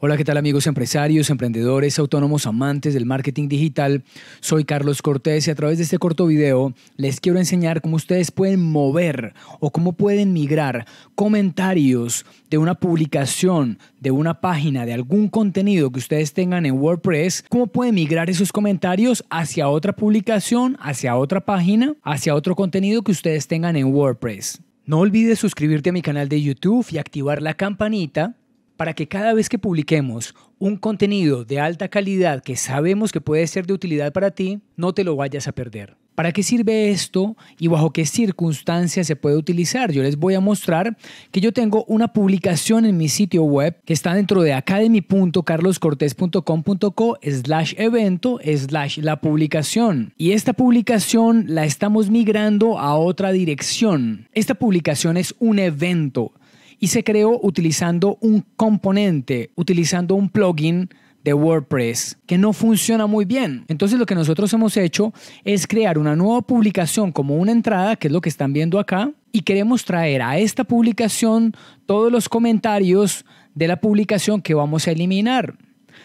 Hola, ¿qué tal amigos empresarios, emprendedores, autónomos, amantes del marketing digital? Soy Carlos Cortés y a través de este corto video les quiero enseñar cómo ustedes pueden mover o cómo pueden migrar comentarios de una publicación, de una página, de algún contenido que ustedes tengan en WordPress, cómo pueden migrar esos comentarios hacia otra publicación, hacia otra página, hacia otro contenido que ustedes tengan en WordPress. No olvides suscribirte a mi canal de YouTube y activar la campanita para que cada vez que publiquemos un contenido de alta calidad que sabemos que puede ser de utilidad para ti, no te lo vayas a perder. ¿Para qué sirve esto y bajo qué circunstancias se puede utilizar? Yo les voy a mostrar que yo tengo una publicación en mi sitio web que está dentro de academy.carloscortez.com.co slash evento slash la publicación. Y esta publicación la estamos migrando a otra dirección. Esta publicación es un evento y se creó utilizando un componente, utilizando un plugin de WordPress que no funciona muy bien. Entonces lo que nosotros hemos hecho es crear una nueva publicación como una entrada, que es lo que están viendo acá, y queremos traer a esta publicación todos los comentarios de la publicación que vamos a eliminar.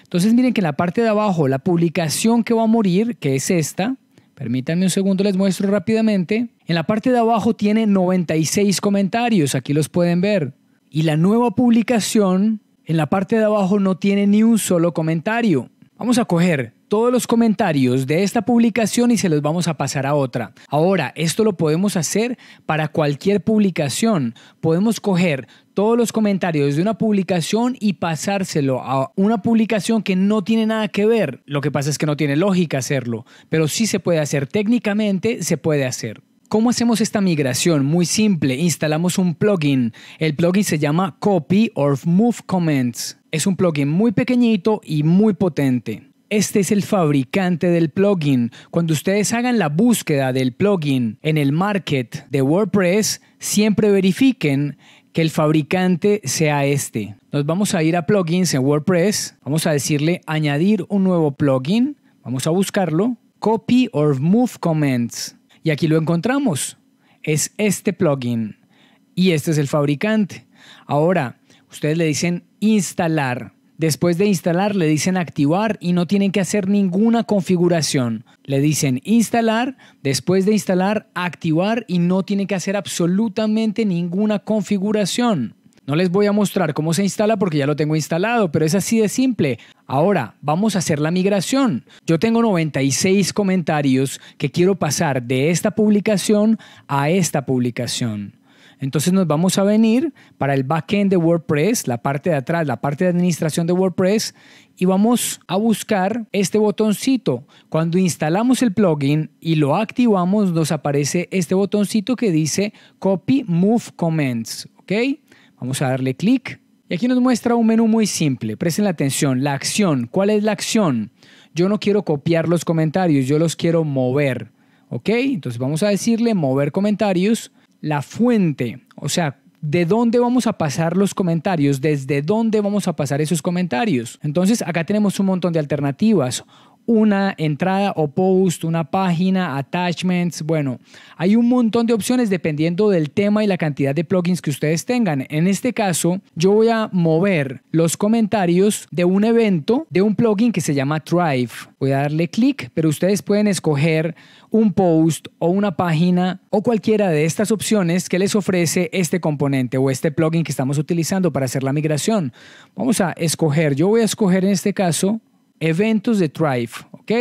Entonces miren que en la parte de abajo, la publicación que va a morir, que es esta, permítanme un segundo, les muestro rápidamente, en la parte de abajo tiene 96 comentarios, aquí los pueden ver. Y la nueva publicación en la parte de abajo no tiene ni un solo comentario. Vamos a coger todos los comentarios de esta publicación y se los vamos a pasar a otra. Ahora, esto lo podemos hacer para cualquier publicación. Podemos coger todos los comentarios de una publicación y pasárselo a una publicación que no tiene nada que ver. Lo que pasa es que no tiene lógica hacerlo, pero sí se puede hacer técnicamente, se puede hacer. ¿Cómo hacemos esta migración? Muy simple, instalamos un plugin. El plugin se llama Copy or Move Comments. Es un plugin muy pequeñito y muy potente. Este es el fabricante del plugin. Cuando ustedes hagan la búsqueda del plugin en el market de WordPress, siempre verifiquen que el fabricante sea este. Nos vamos a ir a plugins en WordPress. Vamos a decirle añadir un nuevo plugin. Vamos a buscarlo. Copy or move comments. Y aquí lo encontramos. Es este plugin. Y este es el fabricante. Ahora, ustedes le dicen instalar. Después de instalar le dicen activar y no tienen que hacer ninguna configuración. Le dicen instalar, después de instalar activar y no tienen que hacer absolutamente ninguna configuración. No les voy a mostrar cómo se instala porque ya lo tengo instalado, pero es así de simple. Ahora vamos a hacer la migración. Yo tengo 96 comentarios que quiero pasar de esta publicación a esta publicación. Entonces nos vamos a venir para el backend de WordPress, la parte de atrás, la parte de administración de WordPress, y vamos a buscar este botoncito. Cuando instalamos el plugin y lo activamos, nos aparece este botoncito que dice Copy Move Comments, ¿ok? Vamos a darle clic y aquí nos muestra un menú muy simple. Presten la atención, la acción. ¿Cuál es la acción? Yo no quiero copiar los comentarios, yo los quiero mover. ¿Ok? Entonces vamos a decirle mover comentarios. La fuente, o sea, de dónde vamos a pasar los comentarios, desde dónde vamos a pasar esos comentarios. Entonces acá tenemos un montón de alternativas una entrada o post, una página, attachments, bueno, hay un montón de opciones dependiendo del tema y la cantidad de plugins que ustedes tengan. En este caso, yo voy a mover los comentarios de un evento de un plugin que se llama drive Voy a darle clic, pero ustedes pueden escoger un post o una página o cualquiera de estas opciones que les ofrece este componente o este plugin que estamos utilizando para hacer la migración. Vamos a escoger, yo voy a escoger en este caso eventos de Thrive, ¿ok?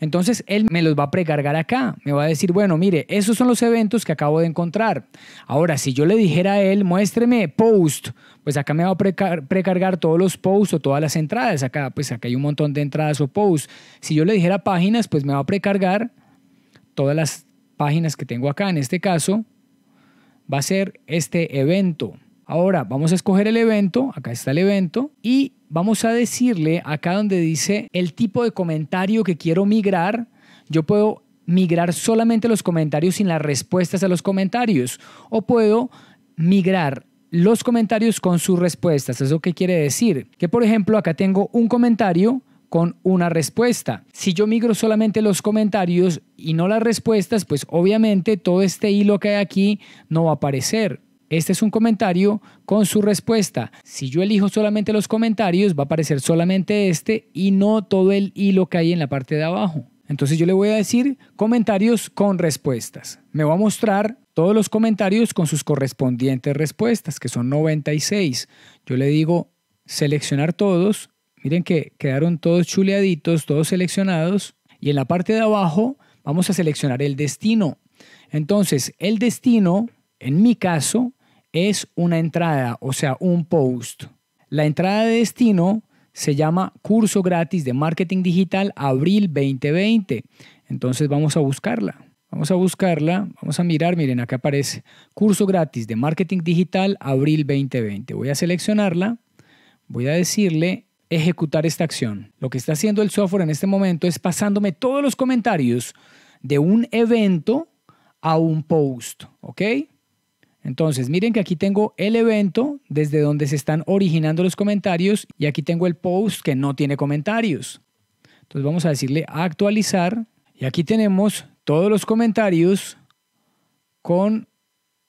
Entonces él me los va a precargar acá, me va a decir, bueno, mire, esos son los eventos que acabo de encontrar. Ahora, si yo le dijera a él, muéstreme post, pues acá me va a precargar todos los posts o todas las entradas. Acá, pues acá hay un montón de entradas o posts. Si yo le dijera páginas, pues me va a precargar todas las páginas que tengo acá. En este caso, va a ser este evento. Ahora vamos a escoger el evento, acá está el evento, y vamos a decirle acá donde dice el tipo de comentario que quiero migrar, yo puedo migrar solamente los comentarios sin las respuestas a los comentarios o puedo migrar los comentarios con sus respuestas. ¿Eso qué quiere decir? Que por ejemplo acá tengo un comentario con una respuesta. Si yo migro solamente los comentarios y no las respuestas, pues obviamente todo este hilo que hay aquí no va a aparecer. Este es un comentario con su respuesta. Si yo elijo solamente los comentarios, va a aparecer solamente este y no todo el hilo que hay en la parte de abajo. Entonces yo le voy a decir comentarios con respuestas. Me va a mostrar todos los comentarios con sus correspondientes respuestas, que son 96. Yo le digo seleccionar todos. Miren que quedaron todos chuleaditos, todos seleccionados. Y en la parte de abajo vamos a seleccionar el destino. Entonces, el destino, en mi caso, es una entrada, o sea, un post. La entrada de destino se llama Curso Gratis de Marketing Digital Abril 2020. Entonces vamos a buscarla. Vamos a buscarla, vamos a mirar, miren, acá aparece Curso Gratis de Marketing Digital Abril 2020. Voy a seleccionarla, voy a decirle ejecutar esta acción. Lo que está haciendo el software en este momento es pasándome todos los comentarios de un evento a un post, ¿ok? Entonces, miren que aquí tengo el evento desde donde se están originando los comentarios y aquí tengo el post que no tiene comentarios. Entonces vamos a decirle actualizar y aquí tenemos todos los comentarios con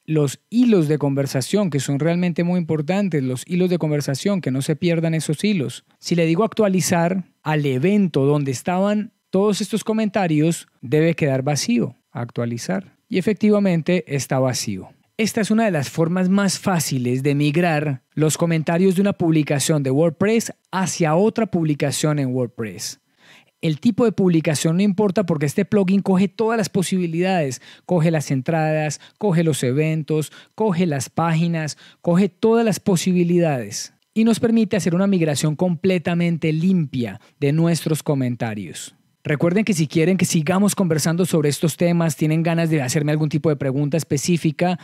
los hilos de conversación, que son realmente muy importantes, los hilos de conversación, que no se pierdan esos hilos. Si le digo actualizar al evento donde estaban todos estos comentarios, debe quedar vacío, actualizar. Y efectivamente está vacío. Esta es una de las formas más fáciles de migrar los comentarios de una publicación de WordPress hacia otra publicación en WordPress. El tipo de publicación no importa porque este plugin coge todas las posibilidades, coge las entradas, coge los eventos, coge las páginas, coge todas las posibilidades y nos permite hacer una migración completamente limpia de nuestros comentarios. Recuerden que si quieren que sigamos conversando sobre estos temas, tienen ganas de hacerme algún tipo de pregunta específica,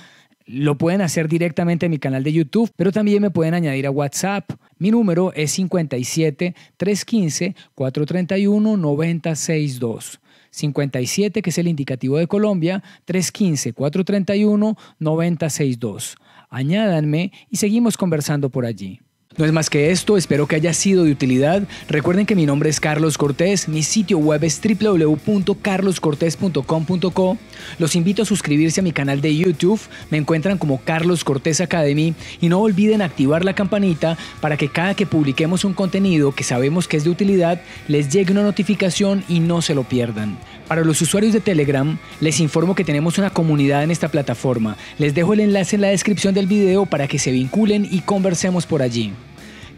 lo pueden hacer directamente en mi canal de YouTube, pero también me pueden añadir a WhatsApp. Mi número es 57 315 431 9062. 57, que es el indicativo de Colombia, 315 431 9062. Añádanme y seguimos conversando por allí. No es más que esto, espero que haya sido de utilidad. Recuerden que mi nombre es Carlos Cortés, mi sitio web es www.carloscortés.com.co. Los invito a suscribirse a mi canal de YouTube, me encuentran como Carlos Cortés Academy y no olviden activar la campanita para que cada que publiquemos un contenido que sabemos que es de utilidad, les llegue una notificación y no se lo pierdan. Para los usuarios de Telegram, les informo que tenemos una comunidad en esta plataforma. Les dejo el enlace en la descripción del video para que se vinculen y conversemos por allí.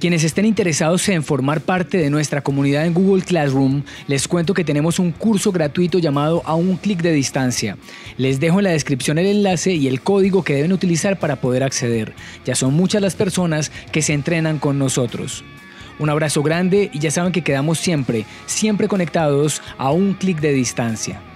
Quienes estén interesados en formar parte de nuestra comunidad en Google Classroom, les cuento que tenemos un curso gratuito llamado A un clic de distancia. Les dejo en la descripción el enlace y el código que deben utilizar para poder acceder. Ya son muchas las personas que se entrenan con nosotros. Un abrazo grande y ya saben que quedamos siempre, siempre conectados a un clic de distancia.